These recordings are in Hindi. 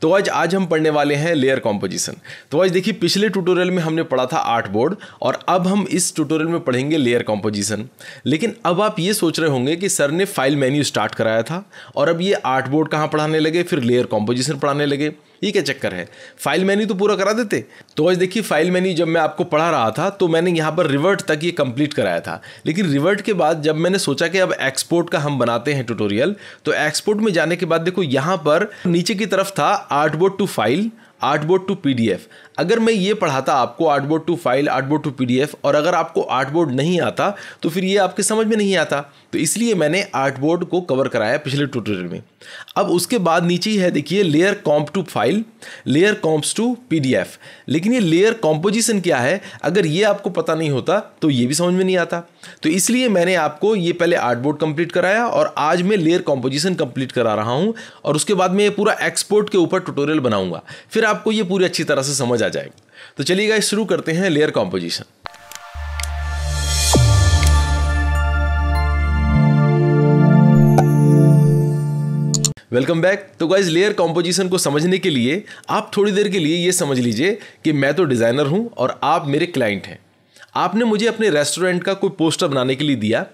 तो आज आज हम पढ़ने वाले हैं लेयर कॉम्पोजिशन तो आज देखिए पिछले ट्यूटोरियल में हमने पढ़ा था आर्ट बोर्ड और अब हम इस ट्यूटोरियल में पढ़ेंगे लेयर कॉम्पोजिशन लेकिन अब आप ये सोच रहे होंगे कि सर ने फाइल मेन्यू स्टार्ट कराया था और अब ये आर्ट बोर्ड कहाँ पढ़ाने लगे फिर लेयर कॉम्पोजिशन पढ़ाने लगे ये क्या चक्कर है फाइल मेन्यू तो पूरा करा देते तो आज देखिए फाइल मेन्यू जब मैं आपको पढ़ा रहा था तो मैंने यहाँ पर रिवर्ट तक ये कंप्लीट कराया था लेकिन रिवर्ट के बाद जब मैंने सोचा कि अब एक्सपोर्ट का हम बनाते हैं ट्यूटोरियल तो एक्सपोर्ट में जाने के बाद देखो यहाँ पर नीचे की तरफ था artboard to file artboard to PDF अगर मैं ये पढ़ाता आपको artboard to file artboard to PDF और अगर आपको आर्टबोर्ड नहीं आता तो फिर ये आपके समझ में नहीं आता तो इसलिए मैंने आर्टबोर्ड को कवर कराया पिछले ट्यूटोरियल में अब उसके बाद नीचे है देखिए layer comp to file layer comps to PDF लेकिन ये लेयर कॉम्पोजिशन क्या है अगर ये आपको पता नहीं होता तो ये भी समझ में नहीं आता तो इसलिए मैंने आपको ये पहले आर्टबोर्ड कंप्लीट कराया और आज मैं लेयर कॉम्पोजिशन कंप्लीट करा रहा हूँ और उसके बाद मैं ये पूरा एक्सपोर्ट के ऊपर ट्यूटोरियल बनाऊंगा फिर आपको ये पूरी अच्छी तरह से समझ आ जाएगा तो चलिएगा शुरू करते हैं लेयर कॉम्पोजिशन वेलकम बैक तो गाइज लेयर कॉम्पोजिशन को समझने के लिए आप थोड़ी देर के लिए ये समझ लीजिए कि मैं तो डिज़ाइनर हूँ और आप मेरे क्लाइंट हैं आपने मुझे अपने रेस्टोरेंट का कोई पोस्टर बनाने के लिए दिया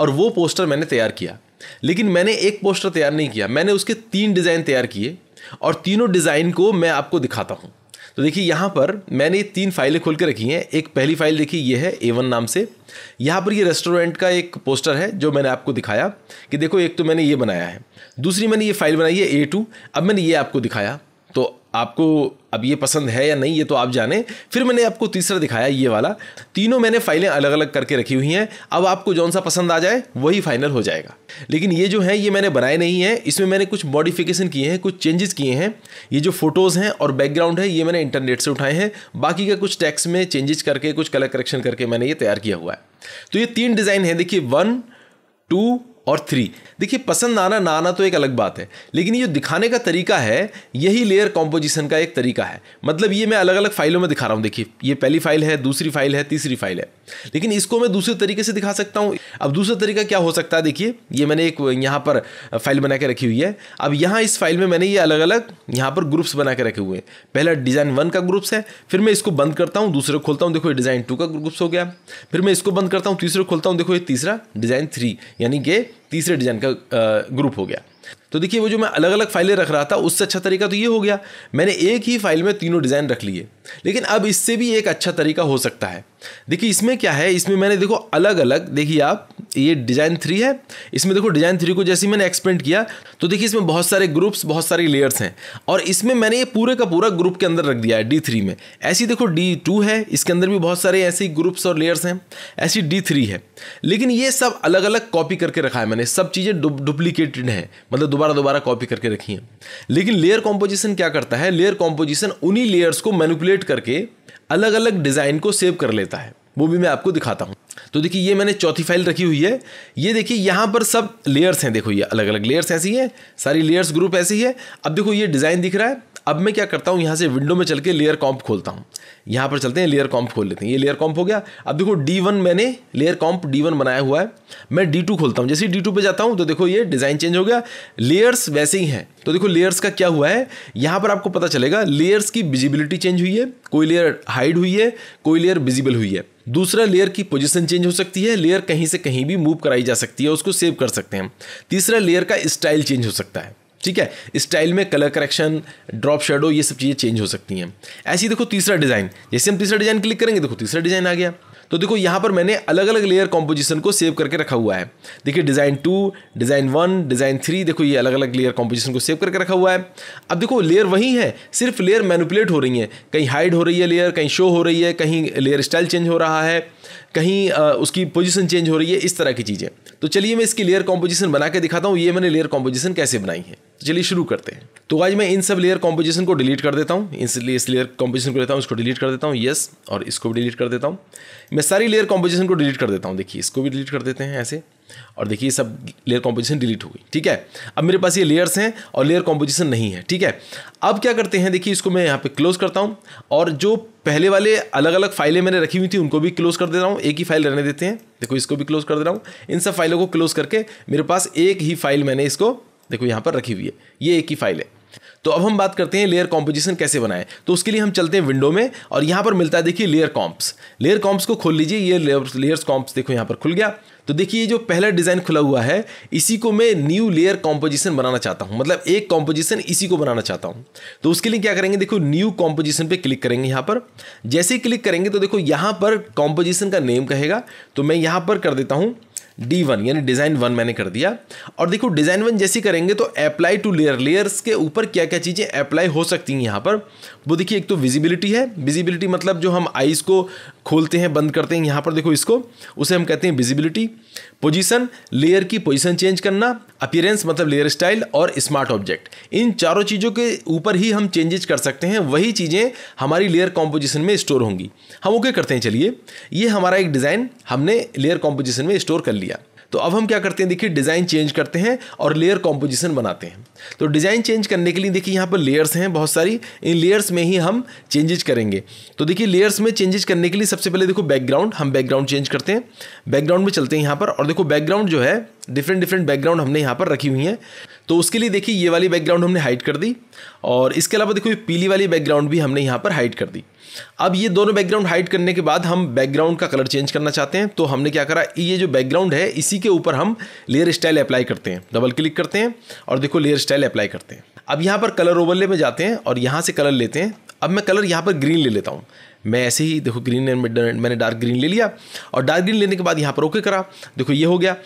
और वो पोस्टर मैंने तैयार किया लेकिन मैंने एक पोस्टर तैयार नहीं किया मैंने उसके तीन डिज़ाइन तैयार किए और तीनों डिज़ाइन को मैं आपको दिखाता हूँ तो देखिए यहाँ पर मैंने ये तीन फाइलें खोल के रखी हैं एक पहली फाइल देखिए ये है एवन नाम से यहाँ पर ये रेस्टोरेंट का एक पोस्टर है जो मैंने आपको दिखाया कि देखो एक तो मैंने ये बनाया है दूसरी मैंने ये फाइल बनाई है ए टू अब मैंने ये आपको दिखाया तो आपको अब ये पसंद है या नहीं ये तो आप जाने फिर मैंने आपको तीसरा दिखाया ये वाला तीनों मैंने फाइलें अलग अलग करके रखी हुई हैं अब आपको जौन सा पसंद आ जाए वही फाइनल हो जाएगा लेकिन ये जो है ये मैंने बनाए नहीं है इसमें मैंने कुछ मॉडिफिकेशन किए हैं कुछ चेंजेस किए हैं ये जो फोटोज़ हैं और बैकग्राउंड है ये मैंने इंटरनेट से उठाए हैं बाकी का कुछ टैक्स में चेंजेस करके कुछ कलर करेक्शन करके मैंने ये तैयार किया हुआ है तो ये तीन डिज़ाइन है देखिए वन टू और थ्री देखिए पसंद आना ना आना तो एक अलग बात है लेकिन ये जो दिखाने का तरीका है यही लेयर कॉम्पोजिशन का एक तरीका है मतलब ये मैं अलग अलग फाइलों में दिखा रहा हूँ देखिए ये पहली फाइल है दूसरी फाइल है तीसरी फाइल है लेकिन इसको मैं दूसरे तरीके से दिखा सकता हूँ अब दूसरा तरीका क्या हो सकता है देखिए ये मैंने एक यहाँ पर फाइल बना के रखी हुई है अब यहाँ इस फाइल में मैंने ये अलग अलग यहाँ पर ग्रुप्स बना के रखे हुए हैं पहला डिज़ाइन वन का ग्रुप्स है फिर मैं इसको बंद करता हूँ दूसरे खोलता हूँ देखो ये डिज़ाइन टू का ग्रुप्स हो गया फिर मैं इसको बंद करता हूँ तीसरे खोलता हूँ देखो ये तीसरा डिज़ाइन थ्री यानी कि तीसरे डिजाइन का ग्रुप हो गया तो देखिए वो जो मैं अलग अलग फाइलें रख रहा था उससे अच्छा तरीका तो ये हो गया मैंने एक ही फाइल में तीनों डिज़ाइन रख लिए लेकिन अब इससे भी एक अच्छा तरीका हो सकता है देखिए इसमें क्या है इसमें मैंने देखो अलग अलग देखिए आप ये डिज़ाइन थ्री है इसमें देखो डिज़ाइन थ्री को जैसे मैंने एक्सपेंड किया तो देखिए इसमें बहुत सारे ग्रुप्स बहुत सारे लेयर्स हैं और इसमें मैंने ये पूरे का पूरा ग्रुप के अंदर रख दिया है डी में ऐसी देखो डी है इसके अंदर भी बहुत सारे ऐसे ग्रुप्स और लेयर्स हैं ऐसी डी है लेकिन ये सब अलग अलग कॉपी करके रखा है मैंने सब चीज़ें डुप्लीकेटेड हैं मतलब दोबारा दोबारा कॉपी करके रखी हैं लेकिन लेयर कॉम्पोजिशन क्या करता है लेयर कॉम्पोजिशन उन्हीं लेयर्स को मैनिपुलेट करके अलग अलग डिज़ाइन को सेव कर लेता है वो भी मैं आपको दिखाता हूँ तो देखिए ये मैंने चौथी फाइल रखी हुई है ये देखिए यहाँ पर सब लेयर्स हैं देखो ये अलग अलग लेयर्स ऐसी हैं सारी लेयर्स ग्रुप ऐसी है अब देखो ये डिज़ाइन दिख रहा है अब मैं क्या करता हूँ यहाँ से विंडो में चल के लेयर कॉम्प खोलता हूँ यहाँ पर चलते हैं लेयर कॉम्प खोल लेते हैं ये लेयर कॉम्प हो गया अब देखो डी वन मैंने लेयर कॉम्प डी वन बनाया हुआ है मैं डी टू खोलता हूँ जैसे डी टू पर जाता हूँ तो देखो ये डिज़ाइन चेंज हो गया लेयर्स वैसे ही हैं तो देखो लेयर्स का क्या हुआ है यहां पर आपको पता चलेगा लेयर्स की विजिबिलिटी चेंज हुई है कोई लेयर हाइड हुई है कोई लेयर विजिबल हुई है दूसरा लेयर की पोजीशन चेंज हो सकती है लेयर कहीं से कहीं भी मूव कराई जा सकती है उसको सेव कर सकते हैं तीसरा लेयर का स्टाइल चेंज हो सकता है ठीक है स्टाइल में कलर करेक्शन ड्रॉप शेडो ये सब चीज़ें चेंज हो सकती हैं ऐसी देखो तीसरा डिज़ाइन जैसे हम तीसरा डिज़ाइन क्लिक करेंगे देखो तीसरा डिज़ाइन आ गया तो देखो यहाँ पर मैंने अलग अलग लेयर कॉम्पोजिशन को सेव करके रखा हुआ है देखिए design two design one design three देखो ये अलग अलग लेयर कॉम्पोजिशन को सेव करके रखा हुआ है अब देखो लेयर वही है सिर्फ लेयर मैनुपलेट हो रही है कहीं हाइड हो रही है लेयर कहीं शो हो रही है कहीं लेयर स्टाइल चेंज हो रहा है कहीं उसकी पोजिशन चेंज हो रही है इस तरह की चीज़ें तो चलिए मैं इसकी लेयर कॉम्पोजिशन बना के दिखाता हूँ ये मैंने लेयर कॉम्पोजिशन कैसे बनाई है तो चलिए शुरू करते हैं तो आज मैं इन सब लेयर कॉम्पोजिशन को डिलीट कर देता हूँ इसलिए इस लेयर कॉम्पोजिशन को लेता हूँ इसको डिलीट कर देता हूँ येस और इसको भी डिलीट कर देता हूँ मैं सारी लेयर कॉम्पोजिशन को डिलीट कर देता हूँ देखिए इसको भी डिलीट कर देते हैं ऐसे और देखिए सब लेयर कॉम्पोजिशन डिलीट हो गई ठीक है अब मेरे पास ये लेयर्स हैं और लेयर कॉम्पोजिशन नहीं है ठीक है अब क्या करते हैं देखिए इसको मैं यहाँ पे क्लोज करता हूँ और जो पहले वाले अलग अलग फाइलें मैंने रखी हुई थी उनको भी क्लोज कर दे रहा हूँ एक ही फाइल रहने देते हैं देखो इसको भी क्लोज कर दे रहा हूँ इन सब फाइलों को क्लोज करके मेरे पास एक ही फाइल मैंने इसको देखो यहाँ पर रखी हुई है ये एक ही फाइल है तो अब हम बात करते हैं लेयर कॉम्पोजिशन कैसे बनाएं तो उसके लिए हम चलते हैं विंडो में और यहाँ पर मिलता है देखिए लेयर कॉम्प्स लेयर कॉम्प्स को खोल लीजिए ये लेयर्स कॉम्प्स देखो यहाँ पर खुल गया तो देखिए जो पहला डिज़ाइन खुला हुआ है इसी को मैं न्यू लेयर कॉम्पोजिशन बनाना चाहता हूँ मतलब एक कॉम्पोजिशन इसी को बनाना चाहता हूँ तो उसके लिए क्या करेंगे देखो न्यू कॉम्पोजिशन पे क्लिक करेंगे यहाँ पर जैसे ही क्लिक करेंगे तो देखो यहाँ पर कॉम्पोजिशन का नेम कहेगा तो मैं यहाँ पर कर देता हूँ डी वन यानी डिज़ाइन वन मैंने कर दिया और देखो डिज़ाइन वन जैसी करेंगे तो अप्लाई टू लेयर लेयर्स के ऊपर क्या क्या चीज़ें अप्लाई हो सकती हैं यहाँ पर वो देखिए एक तो विजिबिलिटी है विजिबिलिटी मतलब जो हम आइज़ को खोलते हैं बंद करते हैं यहाँ पर देखो इसको उसे हम कहते हैं विजिबिलिटी पोजिशन लेयर की पोजिशन चेंज करना अपीयरेंस मतलब लेयर स्टाइल और स्मार्ट ऑब्जेक्ट इन चारों चीज़ों के ऊपर ही हम चेंजेस कर सकते हैं वही चीज़ें हमारी लेयर कॉम्पोजिशन में स्टोर होंगी हम ओके करते हैं चलिए ये हमारा एक डिज़ाइन हमने लेयर कॉम्पोजिशन में स्टोर कर लिया तो अब हम क्या करते हैं देखिए डिज़ाइन चेंज करते हैं और लेयर कॉम्पोजिशन बनाते हैं तो डिज़ाइन चेंज करने के लिए देखिए यहाँ पर लेयर्स हैं बहुत सारी इन लेयर्स में ही हम चेंजेज करेंगे तो देखिए लेयर्स में चेंजेज करने के लिए सबसे पहले देखो बैकग्राउंड हम बैकग्राउंड चेंज करते हैं बैकग्राउंड में चलते हैं यहाँ पर और देखो बैकग्राउंड जो है डिफरेंट डिफरेंट बैकग्राउंड हमने यहाँ पर रखी हुई हैं तो उसके लिए देखिए ये वाली बैकग्राउंड हमने हाइड कर दी और इसके अलावा देखो ये पीली वाली बैकग्राउंड भी हमने यहाँ पर हाइड कर दी अब ये दोनों बैकग्राउंड हाइड करने के बाद हम बैकग्राउंड का कलर चेंज करना चाहते हैं तो हमने क्या करा ये जो बैकग्राउंड है इसी के ऊपर हम लेयर स्टाइल अप्लाई करते हैं डबल क्लिक करते हैं और देखो लेयर स्टाइल अप्लाई करते हैं अब यहाँ पर कलर ओवरले में जाते हैं और यहाँ से कलर लेते हैं अब मैं कलर यहाँ पर ग्रीन ले लेता हूँ मैं ऐसे ही देखो ग्रीन मैंने डार्क ग्रीन ले लिया और डार्क ग्रीन लेने के बाद यहाँ पर ओके करा देखो ये हो गया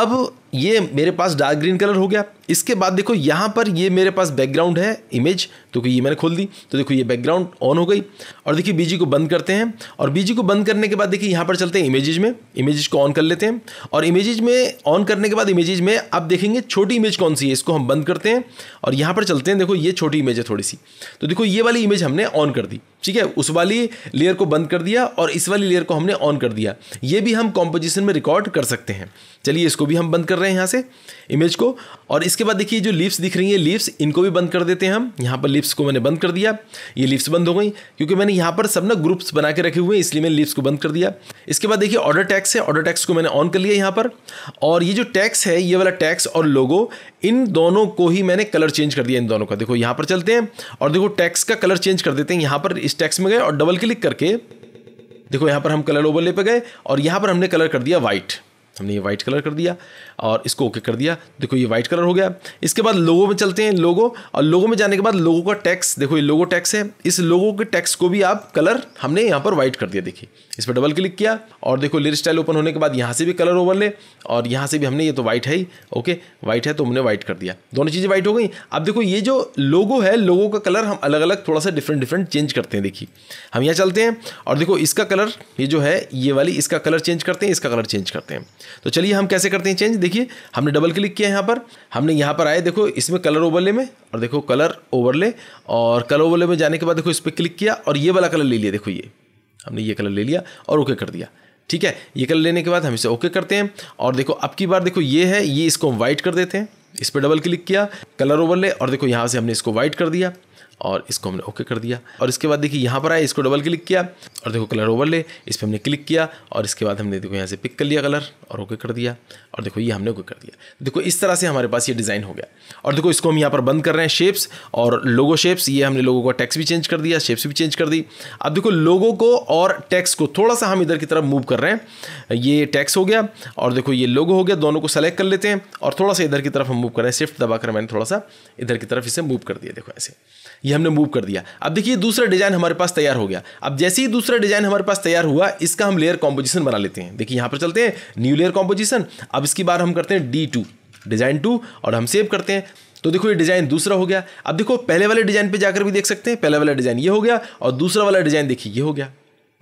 अब ये मेरे पास डार्क ग्रीन कलर हो गया इसके बाद देखो यहाँ पर ये मेरे पास बैकग्राउंड है इमेज तो ये मैंने खोल दी तो देखो ये बैकग्राउंड ऑन हो गई और देखिए बीजी को बंद करते हैं और बीजी को बंद करने के बाद देखिए यहाँ पर चलते हैं इमेजेज में इमेजेज को ऑन कर लेते हैं और इमेजेज में ऑन करने के बाद इमेजेज में आप देखेंगे छोटी इमेज कौन सी है इसको हम बंद करते हैं और यहाँ पर चलते हैं देखो ये छोटी इमेज है थोड़ी सी तो देखो ये वाली इमेज हमने ऑन कर दी ठीक है उस वाली लेयर को बंद कर दिया और इस वाली लेयर को हमने ऑन कर दिया ये भी हम कॉम्पोजिशन में रिकॉर्ड कर सकते हैं चलिए इसको भी हम बंद कर रहे हैं यहाँ से इमेज को और इसके बाद देखिए जो लिप्स दिख रही हैं लिप्स इनको भी बंद कर देते हैं हम यहाँ पर लिप्स को मैंने बंद कर दिया ये लिप्स बंद हो गई क्योंकि मैंने यहाँ पर सब ना ग्रुप्स बना के रखे हुए हैं इसलिए मैंने लिप्स को बंद कर दिया इसके बाद देखिए ऑर्डर टैक्स है ऑर्डर टैक्स को मैंने ऑन कर लिया यहाँ पर और ये जो टैक्स है ये वाला टैक्स और लोगो इन दोनों को ही मैंने कलर चेंज कर दिया इन दोनों का देखो यहाँ पर चलते हैं और देखो टैक्स का कलर चेंज कर देते हैं यहाँ पर इस टैक्स में गए और डबल क्लिक करके देखो यहाँ पर हम कलर ओवरले पे गए और यहाँ पर हमने कलर कर दिया वाइट हमने ये वाइट कलर कर दिया और इसको ओके कर दिया देखो ये वाइट कलर हो गया इसके बाद लोगो में चलते हैं लोगो और लोगो में जाने के बाद लोगों का टैक्स देखो ये लोगो टैक्स है इस लोगों के टैक्स को भी आप कलर हमने यहाँ पर वाइट कर दिया देखिए इस पर डबल क्लिक किया और देखो लिर स्टाइल ओपन होने के बाद यहाँ से भी कलर ओवर ले और यहाँ से भी हमने ये तो वाइट है ही ओके वाइट है तो हमने वाइट कर दिया दोनों चीज़ें वाइट हो गई अब देखो ये जो लोगो है लोगो का कलर हम अलग अलग थोड़ा सा डिफरेंट डिफरेंट चेंज करते हैं देखिए हम यहाँ चलते हैं और देखो इसका कलर ये जो है ये वाली इसका कलर चेंज करते हैं इसका कलर चेंज करते हैं तो चलिए हम कैसे करते हैं चेंज देखिए हमने डबल क्लिक किया यहाँ पर हमने यहाँ पर आए देखो इसमें कलर ओवरले में और देखो कलर ओवरले और कलर ओवरले में जाने के बाद देखो इस पर क्लिक किया और ये वाला कलर ले लिया देखो ये हमने ये कलर ले लिया और ओके कर दिया ठीक है ये कलर लेने के बाद हम इसे ओके करते हैं और देखो अब की बार देखो ये है ये इसको हम वाइट कर देते हैं इस पर डबल क्लिक किया कलर ओवरले और देखो यहाँ से हमने इसको वाइट कर दिया और इसको हमने ओके कर दिया और इसके बाद देखिए यहाँ पर आया इसको डबल क्लिक किया और देखो कलर ओवर ले इस पर हमने क्लिक किया और इसके बाद हमने देखो यहाँ से पिक कर लिया कलर और ओके कर दिया और देखो ये हमने ओके कर दिया देखो इस तरह से हमारे पास ये डिज़ाइन हो गया और देखो इसको हम यहाँ पर बंद कर रहे हैं शेप्स और लोगो शेप्स ये हमने लोगों का टैक्स भी चेंज कर दिया शेप्स भी चेंज कर दी अब देखो लोगों को और टैक्स को थोड़ा सा हम इधर की तरफ मूव कर रहे हैं ये टैक्स हो गया और देखो ये लोगो हो गया दोनों को सेलेक्ट कर लेते हैं और थोड़ा सा इधर की तरफ हम मूव कर रहे हैं शिफ्ट दबाकर मैंने थोड़ा सा इधर की तरफ इसे मूव कर दिया देखो ऐसे ये हमने मूव कर दिया अब देखिए दूसरा डिज़ाइन हमारे पास तैयार हो गया अब जैसे ही दूसरा डिज़ाइन हमारे पास तैयार हुआ इसका हम लेयर कॉम्पोजिशन बना लेते हैं देखिए यहाँ पर चलते हैं न्यू लेयर कॉम्पोजिशन अब इसकी बार हम करते हैं डी टू डिज़ाइन टू और हम सेव करते हैं तो देखो ये डिज़ाइन दूसरा हो गया अब देखो पहले वाले डिज़ाइन पे जाकर भी देख सकते हैं पहले वाला डिज़ाइन ये हो गया और दूसरा वाला डिज़ाइन देखिए ये हो गया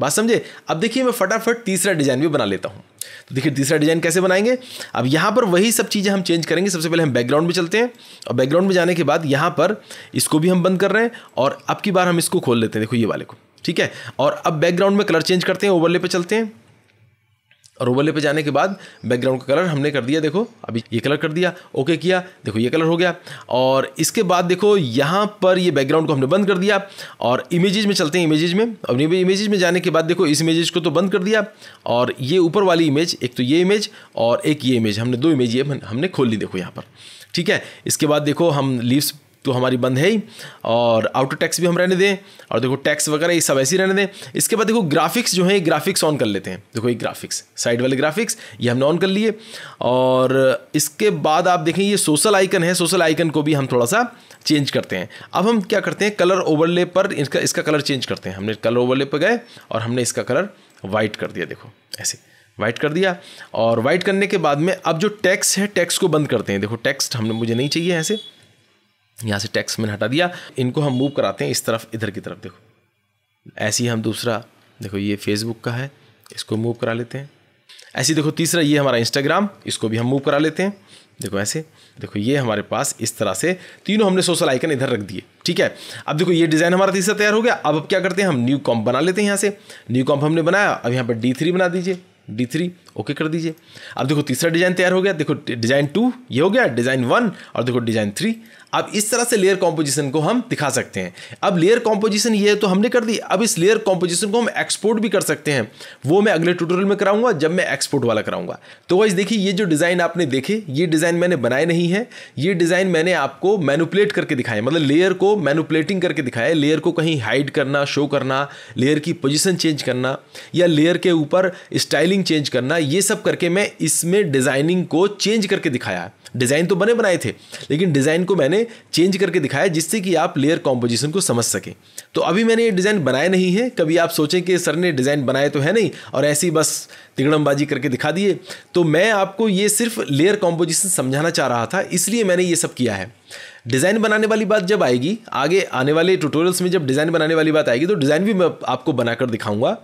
बात समझे अब देखिए मैं फटाफट तीसरा डिज़ाइन भी बना लेता हूँ तो देखिए तीसरा डिज़ाइन कैसे बनाएंगे अब यहाँ पर वही सब चीज़ें हम चेंज करेंगे सबसे पहले हम बैकग्राउंड में चलते हैं और बैकग्राउंड में जाने के बाद यहाँ पर इसको भी हम बंद कर रहे हैं और अब की बार हम इसको खोल लेते हैं देखो ये वाले को ठीक है और अब बैकग्राउंड में कलर चेंज करते हैं ओवरले पर चलते हैं और ओवरले पे जाने के बाद बैकग्राउंड का कलर हमने कर दिया देखो अभी ये कलर कर दिया ओके किया देखो ये कलर हो गया और इसके बाद देखो यहाँ पर ये बैकग्राउंड को हमने बंद कर दिया और इमेजेस में चलते हैं इमेजेस में अब इमेजेस में जाने के बाद देखो इस इमेज को तो बंद कर दिया और ये ऊपर वाली इमेज एक तो ये इमेज और एक ये इमेज हमने दो इमेज ये हमने खोल ली देखो यहाँ पर ठीक है इसके बाद देखो हम लीव्स तो हमारी बंद है ही और आउटर टैक्स भी हम रहने दें और देखो टैक्स वगैरह ये सब ऐसे ही रहने दें इसके बाद देखो ग्राफिक्स जो है ग्राफिक्स ऑन कर लेते हैं देखो ये ग्राफिक्स साइड वाले ग्राफिक्स ये हमने ऑन कर लिए और इसके बाद आप देखें ये सोशल आइकन है सोशल आइकन को भी हम थोड़ा सा चेंज करते हैं अब हम क्या करते हैं कलर ओवरले पर इसका इसका कलर चेंज करते हैं हमने कलर ओवरले पर गए और हमने इसका कलर वाइट कर दिया देखो ऐसे वाइट कर दिया और वाइट करने के बाद में अब जो टैक्स है टैक्स को बंद करते हैं देखो टेक्स्ट हमने मुझे नहीं चाहिए ऐसे यहाँ से टैक्स मैंने हटा दिया इनको हम मूव कराते हैं इस तरफ इधर की तरफ देखो ऐसे ही हम दूसरा देखो ये फेसबुक का है इसको मूव करा लेते हैं ऐसे देखो तीसरा ये हमारा इंस्टाग्राम इसको भी हम मूव करा लेते हैं देखो ऐसे देखो ये हमारे पास इस तरह से तीनों हमने सोशल आइकन इधर रख दिए ठीक है अब देखो ये डिज़ाइन हमारा तीसरा तैयार हो गया अब अब क्या करते हैं हम न्यू कॉम्प बना लेते हैं यहाँ से न्यू कॉम्प हमने बनाया अब यहाँ पर डी थ्री बना दीजिए डी थ्री ओके कर दीजिए अब देखो तीसरा डिज़ाइन तैयार हो गया देखो डिज़ाइन टू ये हो गया डिज़ाइन वन और देखो डिज़ाइन थ्री अब इस तरह से लेयर कॉम्पोजिशन को हम दिखा सकते हैं अब लेयर कॉम्पोजिशन ये तो हमने कर दी अब इस लेयर कॉम्पोजिशन को हम एक्सपोर्ट भी कर सकते हैं वो मैं अगले ट्यूटोरियल में कराऊंगा जब मैं एक्सपोर्ट वाला कराऊंगा तो वाइज देखिए ये जो डिज़ाइन आपने देखे ये डिज़ाइन मैंने बनाए नहीं है ये डिज़ाइन मैंने आपको मैनुपलेट करके दिखाया मतलब लेयर को मैनुपलेटिंग करके दिखाया लेयर को कहीं हाइड करना शो करना लेयर की पोजिशन चेंज करना या लेयर के ऊपर स्टाइलिंग चेंज करना ये सब करके मैं इसमें डिज़ाइनिंग को चेंज करके दिखाया डिज़ाइन तो बने बनाए थे लेकिन डिज़ाइन को मैंने चेंज करके दिखाया जिससे कि आप लेयर कॉम्पोजिशन को समझ सकें तो अभी मैंने ये डिज़ाइन बनाए नहीं है कभी आप सोचें कि सर ने डिज़ाइन बनाए तो है नहीं और ऐसी बस तिगड़मबाजी करके दिखा दिए तो मैं आपको ये सिर्फ लेयर कॉम्पोजिशन समझाना चाह रहा था इसलिए मैंने ये सब किया है डिज़ाइन बनाने वाली बात जब आएगी आगे आने वाले ट्यूटोरियल्स में जब डिज़ाइन बनाने वाली बात आएगी तो डिज़ाइन भी मैं आपको बनाकर दिखाऊंगा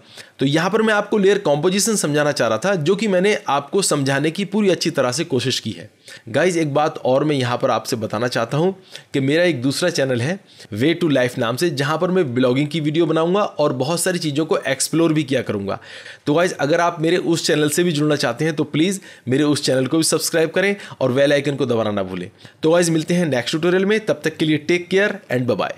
तो यहाँ पर मैं आपको लेयर कॉम्पोजिशन समझाना चाह रहा था जो कि मैंने आपको समझाने की पूरी अच्छी तरह से कोशिश की है गाइज एक बात और मैं यहाँ पर आपसे बताना चाहता हूँ कि मेरा एक दूसरा चैनल है वे टू लाइफ नाम से जहाँ पर मैं ब्लॉगिंग की वीडियो बनाऊँगा और बहुत सारी चीज़ों को एक्सप्लोर भी किया करूँगा तो गाइज अगर आप मेरे उस चैनल से भी जुड़ना चाहते हैं तो प्लीज़ मेरे उस चैनल को भी सब्सक्राइब करें और वेलाइकन को दबाना ना भूलें तो गाइज मिलते हैं नेक्स्ट ट्यूटोरियल में तब तक के लिए टेक केयर एंड बाय